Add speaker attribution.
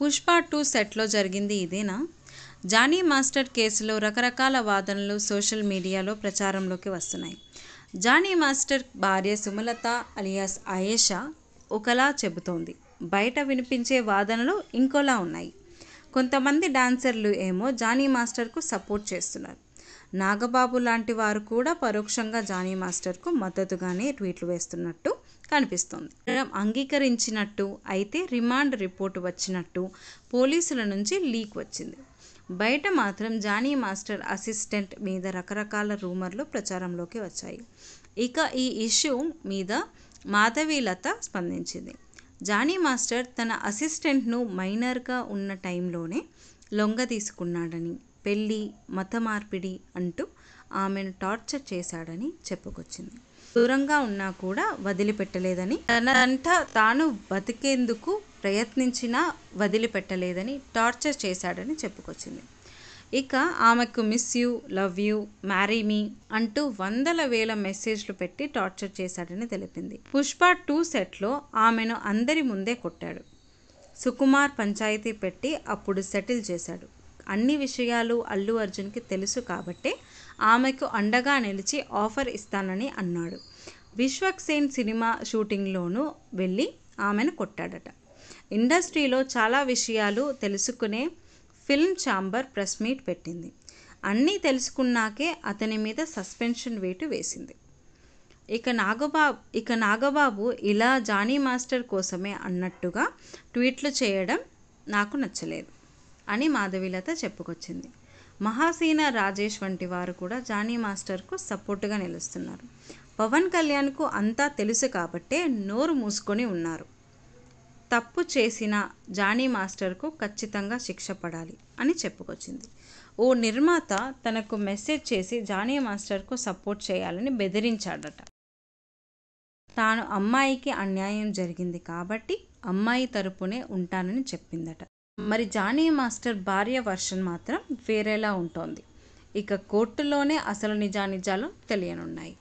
Speaker 1: Pushpa two సెట్లో జరిగింది ఇదేనా జానీ మాస్టర్ కేసులో రకరకాల వాదనలు సోషల్ మీడియాలో ప్రచారంలోకి వస్తున్నాయి జానీ మాస్టర్ భార్య సుమలత అలియాస్ ఆయేషా ఒకలా చెబుతోంది బయట వినిపించే వాదనలు ఇంకోలా ఉన్నాయి కొంతమంది డాన్సర్లు ఏమో జానీ మాస్టర్కు సపోర్ట్ చేస్తున్నారు నాగబాబు లాంటి వారు కూడా పరోక్షంగా జానీ మాస్టర్కు మద్దతుగానే ట్వీట్లు వేస్తున్నట్టు కనిపిస్తుంది అంగీకరించినట్టు అయితే రిమాండ్ రిపోర్ట్ వచ్చినట్టు పోలీసుల నుంచి లీక్ వచ్చింది బయట మాత్రం జానీ మాస్టర్ అసిస్టెంట్ మీద రకరకాల రూమర్లు ప్రచారంలోకి వచ్చాయి ఇక ఈ ఇష్యూ మీద మాధవీలత స్పందించింది జానీ మాస్టర్ తన అసిస్టెంట్ను మైనర్గా ఉన్న టైంలోనే లొంగ తీసుకున్నాడని పెళ్ళి మత మార్పిడి అంటూ ఆమెను టార్చర్ చేశాడని చెప్పుకొచ్చింది దూరంగా ఉన్నా కూడా వదిలిపెట్టలేదని తనంట తాను బతికేందుకు ప్రయత్నించినా వదిలిపెట్టలేదని టార్చర్ చేశాడని చెప్పుకొచ్చింది ఇక ఆమెకు miss you love you marry me అంటూ వందల వేల మెసేజ్లు పెట్టి టార్చర్ చేశాడని తెలిపింది పుష్ప టూ సెట్లో ఆమెను అందరి ముందే కొట్టాడు సుకుమార్ పంచాయతీ పెట్టి అప్పుడు సెటిల్ చేశాడు అన్ని విషయాలు అల్లు అర్జున్కి తెలుసు కాబట్టే ఆమెకు అండగా నిలిచి ఆఫర్ ఇస్తానని అన్నాడు విశ్వక్ సేన్ సినిమా షూటింగ్లోనూ వెళ్ళి ఆమెను కొట్టాడట ఇండస్ట్రీలో చాలా విషయాలు తెలుసుకునే ఫిల్మ్ ఛాంబర్ ప్రెస్ మీట్ పెట్టింది అన్నీ తెలుసుకున్నాకే అతని మీద సస్పెన్షన్ వేటు వేసింది ఇక నాగబాబు ఇక నాగబాబు ఇలా జానీ మాస్టర్ కోసమే అన్నట్టుగా ట్వీట్లు చేయడం నాకు నచ్చలేదు అని మాధవీలత చెప్పుకొచ్చింది మహాసీన రాజేష్ వంటి వారు కూడా జానీ మాస్టర్కు సపోర్టుగా నిలుస్తున్నారు పవన్ కళ్యాణ్కు అంతా తెలుసు కాబట్టే నోరు మూసుకొని ఉన్నారు తప్పు చేసిన జానీ మాస్టర్కు ఖచ్చితంగా శిక్ష పడాలి అని చెప్పుకొచ్చింది ఓ నిర్మాత తనకు మెసేజ్ చేసి జానీ మాస్టర్కు సపోర్ట్ చేయాలని బెదిరించాడట తాను అమ్మాయికి అన్యాయం జరిగింది కాబట్టి అమ్మాయి తరపునే ఉంటానని చెప్పిందట మరి జానీ మాస్టర్ భార్య వర్షన్ మాత్రం వేరేలా ఉంటోంది ఇక కోర్టులోనే అసలు నిజానిజాలు తెలియనున్నాయి